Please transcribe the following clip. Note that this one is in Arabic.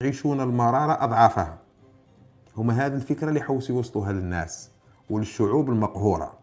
يعيشون المرارة أضعافها هما هذه الفكرة اللي حوسي يوصلوها للناس وللشعوب المقهورة